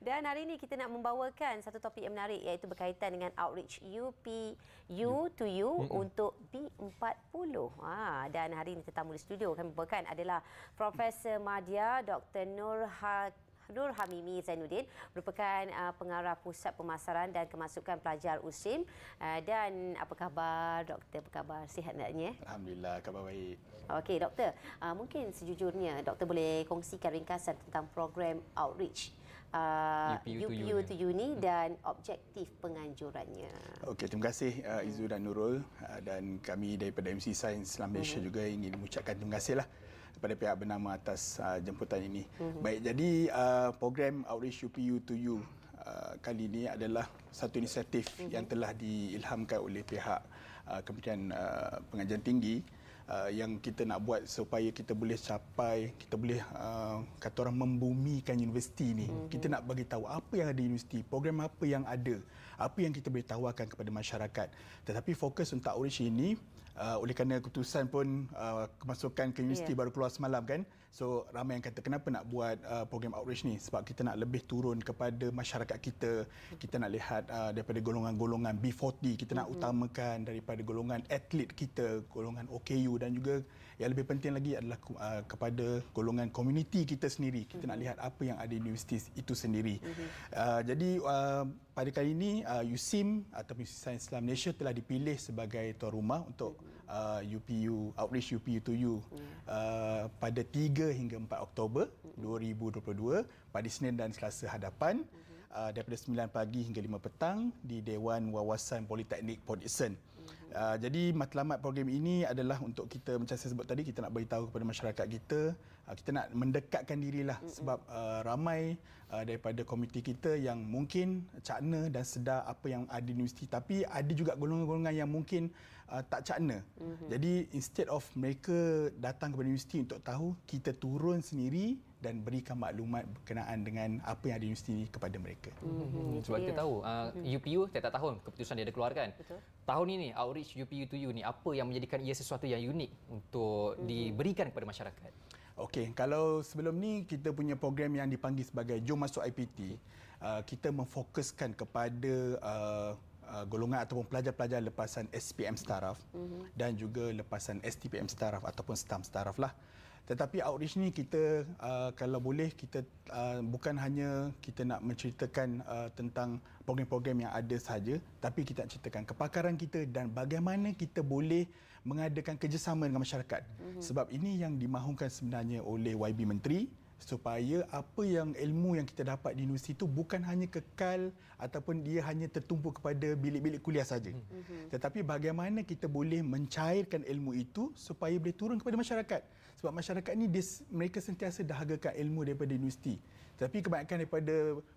Dan hari ini kita nak membawakan satu topik yang menarik iaitu berkaitan dengan outreach UP U ya. to U hmm untuk B40. Ha, dan hari ini tetamu di studio kami membawakan adalah Profesor Madia Dr. Nur Haq Nur Hamimi Zainuddin merupakan uh, pengarah Pusat Pemasaran dan Kemasukan Pelajar USIM. Uh, dan apa khabar doktor? Apa khabar? Sihat tak eh? Alhamdulillah, khabar baik. Okey doktor, uh, mungkin sejujurnya doktor boleh kongsikan ringkasan tentang program Outreach UPU, uh, UPU to, uni. to uni dan objektif penganjurannya. Okey, terima kasih uh, Izu dan Nurul uh, dan kami daripada MC Science Islam Malaysia mm-hmm. juga ingin mengucapkan terima kasihlah kepada pihak bernama atas uh, jemputan ini. Mm-hmm. Baik, jadi uh, program Outreach UPU to U uh, kali ini adalah satu inisiatif mm-hmm. yang telah diilhamkan oleh pihak uh, Kementerian uh, Pengajian Tinggi. Uh, yang kita nak buat supaya kita boleh capai kita boleh uh, kata orang membumikan universiti ni mm-hmm. kita nak bagi tahu apa yang ada di universiti program apa yang ada apa yang kita boleh tawarkan kepada masyarakat tetapi fokus untuk outreach ini uh, oleh kerana keputusan pun uh, kemasukan ke universiti yeah. baru keluar semalam kan so ramai yang kata kenapa nak buat uh, program outreach ni sebab kita nak lebih turun kepada masyarakat kita kita nak lihat uh, daripada golongan-golongan B40 kita nak mm-hmm. utamakan daripada golongan atlet kita golongan OKU dan juga yang lebih penting lagi adalah uh, kepada golongan komuniti kita sendiri kita mm-hmm. nak lihat apa yang ada di universiti itu sendiri mm-hmm. uh, jadi uh, pada kali ini uh, USIM ataupun Universiti Sains Islam Malaysia telah dipilih sebagai tuan rumah untuk uh, UPU Outreach UPU to You hmm. uh, pada 3 hingga 4 Oktober 2022 hmm. pada Senin dan Selasa hadapan hmm. uh, daripada 9 pagi hingga 5 petang di Dewan Wawasan Politeknik Port Dickson. Uh, jadi matlamat program ini adalah untuk kita macam saya sebut tadi kita nak beritahu kepada masyarakat kita Ah, kita nak mendekatkan dirilah mm-hmm. sebab uh, ramai uh, daripada komuniti kita yang mungkin cakna dan sedar apa yang ada di universiti tapi ada juga golongan-golongan yang mungkin uh, tak cakna. Mm-hmm. Jadi instead of mereka datang kepada universiti untuk tahu, kita turun sendiri dan berikan maklumat berkenaan dengan apa yang ada di universiti ini kepada mereka. Mm-hmm. Hmm, sebab yeah. kita tahu uh, UPU mm-hmm. setiap tahun keputusan dia ada keluarkan. Tahun ini outreach UPU to you ni apa yang menjadikan ia sesuatu yang unik untuk mm-hmm. diberikan kepada masyarakat? Okey, kalau sebelum ni kita punya program yang dipanggil sebagai Jom Masuk IPT, uh, kita memfokuskan kepada uh, uh, golongan ataupun pelajar-pelajar lepasan SPM setaraf mm-hmm. dan juga lepasan STPM setaraf ataupun STAM setaraf lah. Tetapi outreach ni kita uh, kalau boleh kita uh, bukan hanya kita nak menceritakan uh, tentang program-program yang ada saja, tapi kita nak ceritakan kepakaran kita dan bagaimana kita boleh mengadakan kerjasama dengan masyarakat. Mm-hmm. Sebab ini yang dimahukan sebenarnya oleh YB Menteri supaya apa yang ilmu yang kita dapat di universiti itu bukan hanya kekal ataupun dia hanya tertumpu kepada bilik-bilik kuliah saja. Mm-hmm. Tetapi bagaimana kita boleh mencairkan ilmu itu supaya boleh turun kepada masyarakat. Sebab masyarakat ini dia, mereka sentiasa dahagakan ilmu daripada universiti. Tapi kebanyakan daripada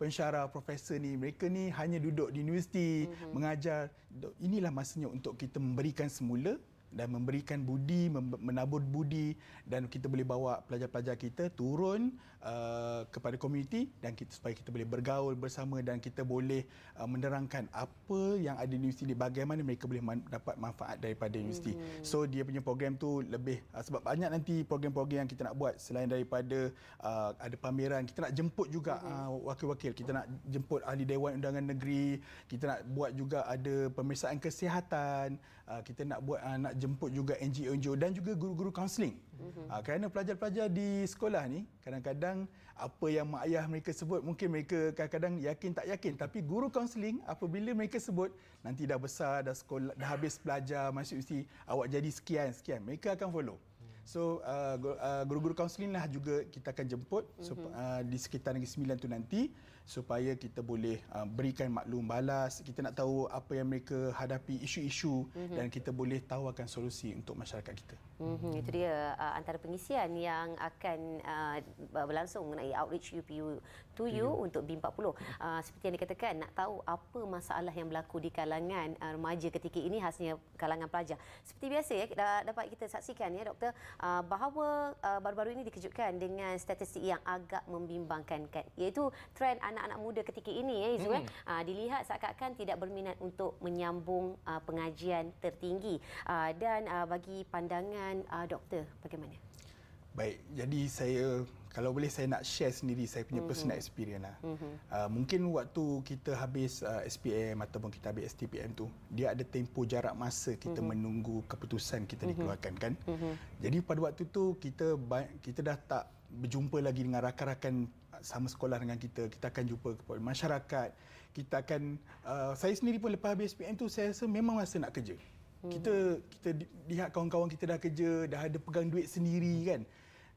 pensyarah, profesor ni mereka ni hanya duduk di universiti, mm-hmm. mengajar. Inilah masanya untuk kita memberikan semula dan memberikan budi menabur budi dan kita boleh bawa pelajar-pelajar kita turun uh, kepada komuniti dan kita supaya kita boleh bergaul bersama dan kita boleh uh, menerangkan apa yang ada di universiti ni bagaimana mereka boleh man, dapat manfaat daripada universiti mm-hmm. so dia punya program tu lebih uh, sebab banyak nanti program-program yang kita nak buat selain daripada uh, ada pameran kita nak jemput juga mm-hmm. uh, wakil-wakil kita nak jemput ahli dewan undangan negeri kita nak buat juga ada pemeriksaan kesihatan Ah, kita nak buat uh, nak jemput juga NGO-NGO dan juga guru-guru kaunseling. Mm-hmm. Uh, ah, kerana pelajar-pelajar di sekolah ni kadang-kadang apa yang mak ayah mereka sebut mungkin mereka kadang-kadang yakin tak yakin tapi guru kaunseling apabila mereka sebut nanti dah besar dah sekolah dah habis pelajar masuk universiti awak jadi sekian sekian mereka akan follow. So uh, guru-guru kaunseling lah juga kita akan jemput mm-hmm. so, uh, di sekitar negeri 9 tu nanti supaya kita boleh uh, berikan maklum balas kita nak tahu apa yang mereka hadapi isu-isu mm-hmm. dan kita boleh tawarkan solusi untuk masyarakat kita mm-hmm. itu dia uh, antara pengisian yang akan uh, berlangsung mengenai outreach UPU to you mm-hmm. untuk B40 uh, seperti yang dikatakan nak tahu apa masalah yang berlaku di kalangan uh, remaja ketika ini khasnya kalangan pelajar seperti biasa ya kita dapat kita saksikan ya doktor uh, bahawa uh, baru-baru ini dikejutkan dengan statistik yang agak membimbangkan kan, iaitu trend anak-anak muda ketika ini ya eh, Izu eh. hmm. eh, dilihat seakan-akan tidak berminat untuk menyambung uh, pengajian tertinggi uh, dan uh, bagi pandangan uh, doktor bagaimana? Baik, jadi saya kalau boleh saya nak share sendiri saya punya mm-hmm. personal experience lah. Mm-hmm. Uh, mungkin waktu kita habis uh, SPM ataupun kita habis STPM tu, dia ada tempoh jarak masa kita mm-hmm. menunggu keputusan kita mm-hmm. dikeluarkan kan. Mm-hmm. Jadi pada waktu tu kita kita dah tak berjumpa lagi dengan rakan-rakan sama sekolah dengan kita. Kita akan jumpa kepada masyarakat. Kita akan uh, saya sendiri pun lepas habis SPM tu saya rasa memang rasa nak kerja. Hmm. Kita kita lihat kawan-kawan kita dah kerja, dah ada pegang duit sendiri hmm. kan.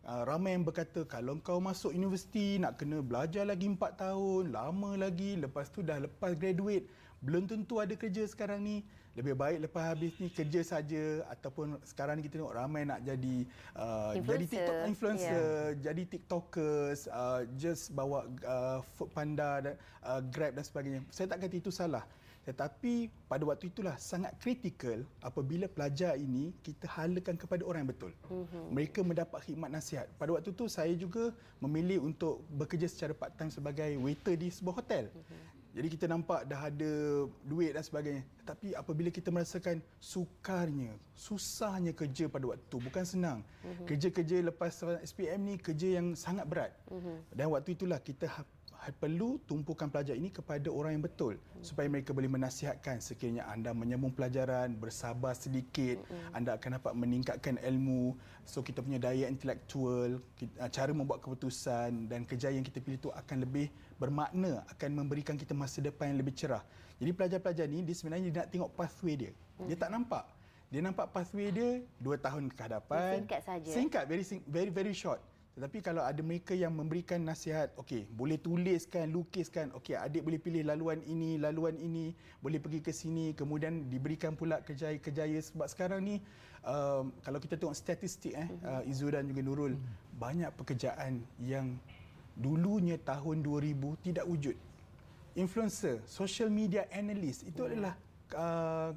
Uh, ramai yang berkata kalau kau masuk universiti nak kena belajar lagi 4 tahun, lama lagi lepas tu dah lepas graduate belum tentu ada kerja sekarang ni lebih baik lepas habis ni kerja saja ataupun sekarang ni kita tengok ramai nak jadi uh, jadi TikTok influencer yeah. jadi TikTokers uh, just bawa uh, food panda dan uh, Grab dan sebagainya saya tak kata itu salah tetapi pada waktu itulah sangat kritikal apabila pelajar ini kita halakan kepada orang yang betul. Mm-hmm. Mereka mendapat khidmat nasihat. Pada waktu itu saya juga memilih untuk bekerja secara part time sebagai waiter di sebuah hotel. Mm-hmm. Jadi kita nampak dah ada duit dan sebagainya. Tapi apabila kita merasakan sukarnya, susahnya kerja pada waktu bukan senang. Mm-hmm. Kerja-kerja lepas SPM ni kerja yang sangat berat. Mm-hmm. Dan waktu itulah kita ha- perlu tumpukan pelajar ini kepada orang yang betul hmm. supaya mereka boleh menasihatkan sekiranya anda menyambung pelajaran bersabar sedikit hmm. anda akan dapat meningkatkan ilmu so kita punya daya intelektual ah, cara membuat keputusan dan kerjaya yang kita pilih itu akan lebih bermakna akan memberikan kita masa depan yang lebih cerah jadi pelajar-pelajar ni dia sebenarnya dia nak tengok pathway dia dia tak hmm. nampak dia nampak pathway dia dua tahun ke hadapan singkat saja singkat very very very short tetapi kalau ada mereka yang memberikan nasihat, okey, boleh tuliskan, lukiskan, okey, adik boleh pilih laluan ini, laluan ini, boleh pergi ke sini, kemudian diberikan pula kejaya-kejaya sebab sekarang ni um, kalau kita tengok statistik eh mhm. uh, Izu dan juga Nurul, hmm. banyak pekerjaan yang dulunya tahun 2000 tidak wujud. Influencer, social media analyst, itu hmm. adalah Uh,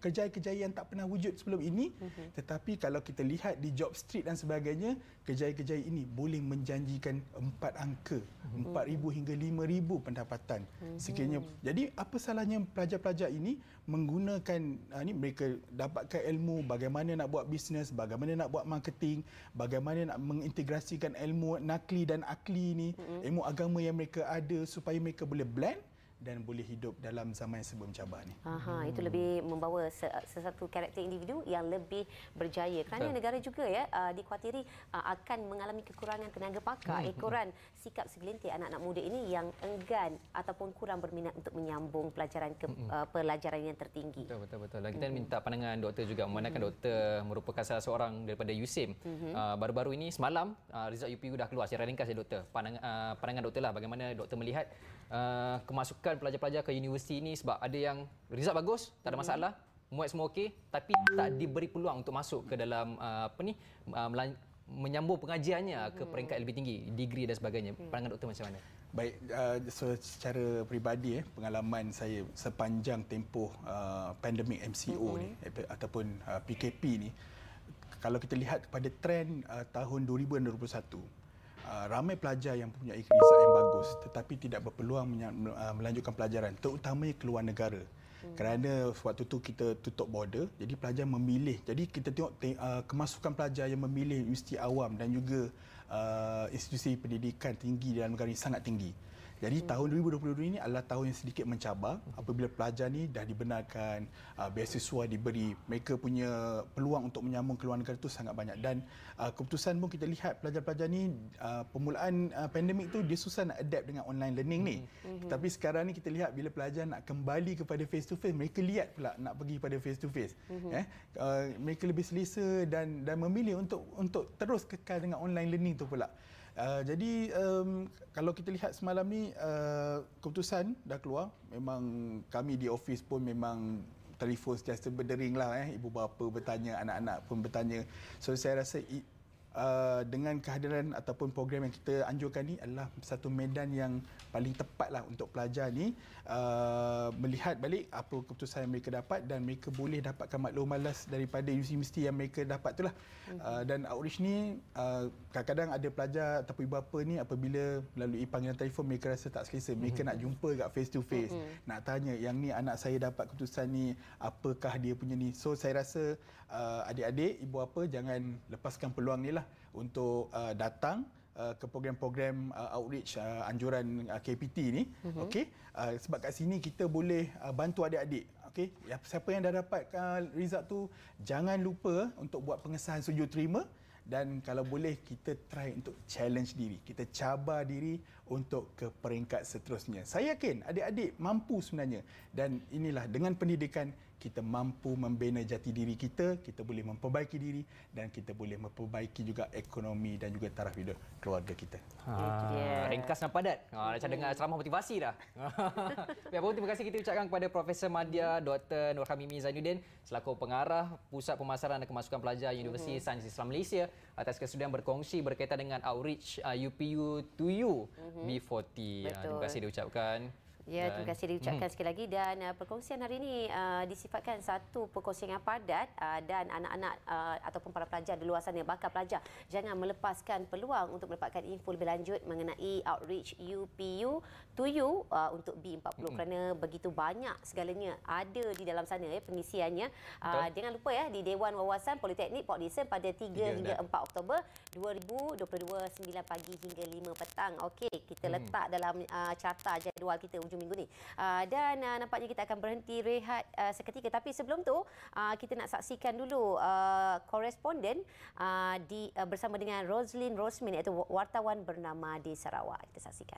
kerjaya-kerjaya yang tak pernah wujud sebelum ini uh-huh. tetapi kalau kita lihat di job street dan sebagainya kerjaya-kerjaya ini boleh menjanjikan empat angka uh-huh. 4000 uh-huh. hingga 5000 pendapatan uh-huh. sekiranya jadi apa salahnya pelajar-pelajar ini menggunakan uh, ni mereka dapatkan ilmu bagaimana nak buat bisnes bagaimana nak buat marketing bagaimana nak mengintegrasikan ilmu nakli dan akli ni uh-huh. ilmu agama yang mereka ada supaya mereka boleh blend dan boleh hidup dalam zaman yang sebelum cabar ni. Aha, hmm. itu lebih membawa sesuatu karakter individu yang lebih berjaya. Kerana Betul. negara juga ya uh, dikhuatiri uh, akan mengalami kekurangan tenaga pakar. Hmm. Ekoran sikap segelintir anak-anak muda ini yang enggan ataupun kurang berminat untuk menyambung pelajaran ke hmm. uh, pelajaran yang tertinggi. Betul betul betul. Dan kita hmm. minta pandangan doktor juga. Memandangkan hmm. doktor merupakan salah seorang daripada USIM. Hmm. Uh, baru-baru ini semalam uh, result UPU dah keluar secara ringkas ya doktor. Pandangan uh, pandangan doktor lah bagaimana doktor melihat uh, kemasukan masukkan pelajar-pelajar ke universiti ini sebab ada yang result bagus, tak ada hmm. masalah, muat semua okey, tapi tak diberi peluang untuk masuk ke dalam uh, apa ni uh, menyambung pengajiannya ke hmm. peringkat lebih tinggi, degree dan sebagainya. Hmm. Pandangan doktor macam mana? Baik, uh, so secara peribadi eh, pengalaman saya sepanjang tempoh pandemik MCO hmm. ni eh, ataupun PKP ni kalau kita lihat pada trend tahun 2021 Ah, ramai pelajar yang mempunyai result yang bagus tetapi tidak berpeluang ah, melanjutkan pelajaran terutamanya keluar negara hmm. kerana waktu tu kita tutup border jadi pelajar memilih jadi kita tengok ah, kemasukan pelajar yang memilih universiti awam dan juga institusi pendidikan tinggi dalam negara ini sangat tinggi jadi hmm. tahun 2022 ini adalah tahun yang sedikit mencabar apabila pelajar ni dah dibenarkan, uh, beasiswa diberi, mereka punya peluang untuk menyambung keluar negara itu sangat banyak dan uh, keputusan pun kita lihat pelajar-pelajar ni uh, permulaan uh, pandemik tu dia susah nak adapt dengan online learning ni. Hmm. Tapi sekarang ni kita lihat bila pelajar nak kembali kepada face to face, mereka lihat pula nak pergi pada face to face. Mm-hmm. Eh, uh, mereka lebih selesa dan dan memilih untuk untuk terus kekal dengan online learning tu pula. Eh, jadi um, kalau kita lihat semalam ni uh, keputusan dah keluar memang kami di office pun memang telefon sentiasa berdering lah eh. ibu bapa bertanya anak-anak pun bertanya so saya rasa uh, dengan kehadiran ataupun program yang kita anjurkan ni adalah satu medan yang paling tepat lah untuk pelajar ni uh, melihat balik apa keputusan yang mereka dapat dan mereka boleh dapatkan maklum balas daripada universiti yang mereka dapat tu lah mhm. uh, dan outreach ni uh, kadang-kadang ada pelajar ataupun ibu bapa ni apabila melalui panggilan telefon mereka rasa tak selesa mereka mhm. nak jumpa kat face to face nak tanya yang ni anak saya dapat keputusan ni apakah dia punya ni so saya rasa uh, adik-adik ibu bapa jangan lepaskan peluang ni lah untuk uh, datang uh, ke program-program uh, outreach uh, anjuran uh, KPT ini, mm-hmm. okey uh, sebab kat sini kita boleh uh, bantu adik-adik okay. Ya, siapa yang dah dapat uh, result tu jangan lupa untuk buat pengesahan setuju terima dan kalau boleh kita try untuk challenge diri kita cabar diri untuk ke peringkat seterusnya saya yakin adik-adik mampu sebenarnya dan inilah dengan pendidikan kita mampu membina jati diri kita, kita boleh memperbaiki diri dan kita boleh memperbaiki juga ekonomi dan juga taraf hidup keluarga kita. Ha. Ringkas dan padat. Ha, macam hmm. dengar ceramah motivasi dah. Baik, pun terima kasih kita ucapkan kepada Profesor Madia Dr. Nur Hamimi Zainuddin selaku pengarah Pusat Pemasaran dan Kemasukan Pelajar Universiti hmm. Sains Islam Malaysia atas kesudahan berkongsi berkaitan dengan outreach uh, UPU to you hmm. B40. Ha, terima kasih dia ucapkan. Ya, dan, terima kasih diucapkan hmm. sekali lagi dan uh, perkongsian hari ini uh, disifatkan satu perkongsian yang padat uh, dan anak-anak uh, ataupun para pelajar di luar sana, bakal pelajar, jangan melepaskan peluang untuk mendapatkan info lebih lanjut mengenai outreach UPU to you uh, untuk B40 hmm. kerana begitu banyak segalanya ada di dalam sana ya, pengisiannya. Uh, jangan lupa ya di Dewan Wawasan Politeknik Port Dickson pada 3, 3 hingga 4 Oktober 2022, 9 pagi hingga 5 petang. Okey, kita hmm. letak dalam uh, carta jadual kita ujung hujung minggu ni. Uh, dan uh, nampaknya kita akan berhenti rehat uh, seketika. Tapi sebelum tu, uh, kita nak saksikan dulu uh, koresponden uh, di, uh, bersama dengan Roslyn Rosmin iaitu wartawan bernama di Sarawak. Kita saksikan.